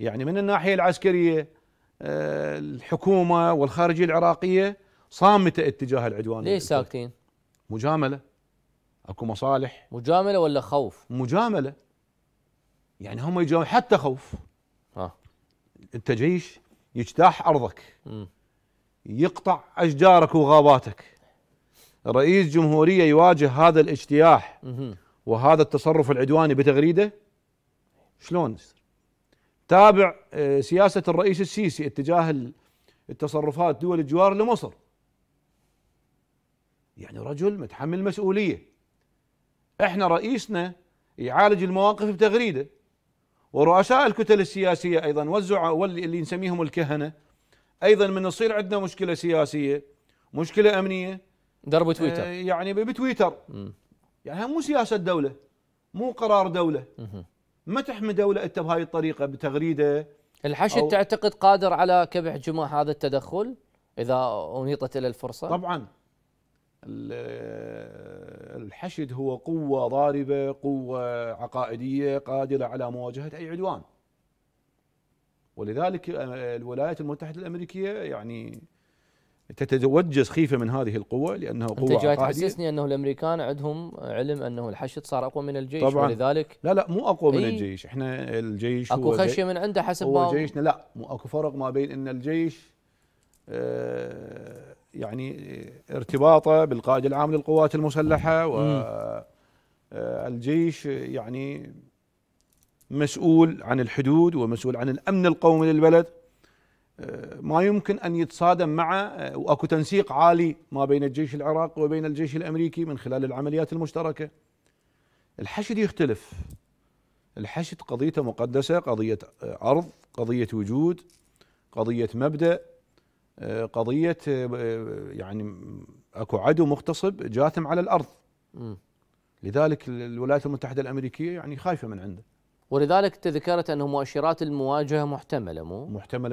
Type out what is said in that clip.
يعني من الناحية العسكرية آه، الحكومة والخارجية العراقية صامتة اتجاه العدوان ليش ساكتين؟ مجاملة اكو مصالح مجاملة ولا خوف؟ مجاملة يعني هم يجامل حتى خوف ها. آه. انت جيش يجتاح ارضك م. يقطع اشجارك وغاباتك رئيس جمهورية يواجه هذا الاجتياح وهذا التصرف العدواني بتغريده شلون تابع آه، سياسة الرئيس السيسي اتجاه التصرفات دول الجوار لمصر يعني رجل متحمل مسؤولية احنا رئيسنا يعالج المواقف بتغريدة ورؤساء الكتل السياسية أيضا والزعماء واللي نسميهم الكهنة أيضا من يصير عندنا مشكلة سياسية مشكلة أمنية ضرب تويتر آه، يعني بتويتر يعني مو سياسة دولة مو قرار دولة ما تحمي دوله انت بهاي الطريقه بتغريده الحشد تعتقد قادر على كبح جماح هذا التدخل اذا انيطت الى الفرصه؟ طبعا الحشد هو قوه ضاربه، قوه عقائديه قادره على مواجهه اي عدوان. ولذلك آه، الولايات المتحده الامريكيه يعني تتوجس خيفه من هذه القوه لانها قوه انت جاي تحسسني انه الامريكان عندهم علم انه الحشد صار اقوى من الجيش طبعا ولذلك لا لا مو اقوى من الجيش احنا الجيش اكو خشيه من عنده حسب هو جيشنا لا مو اكو فرق ما بين ان الجيش آه، يعني ارتباطه بالقائد العام للقوات المسلحه والجيش آه، يعني مسؤول عن الحدود ومسؤول عن الامن القومي للبلد ما يمكن ان يتصادم مع آه، واكو تنسيق عالي ما بين الجيش العراقي وبين الجيش الامريكي من خلال العمليات المشتركه. الحشد يختلف. الحشد قضيته مقدسه، قضيه آه، ارض، قضيه وجود، قضيه مبدا، آه، قضيه يعني اكو عدو مغتصب جاثم على الارض. لذلك الولايات المتحده الامريكيه يعني خايفه من عنده. ولذلك انت ذكرت انه مؤشرات المواجهه محتمله مو؟ محتمله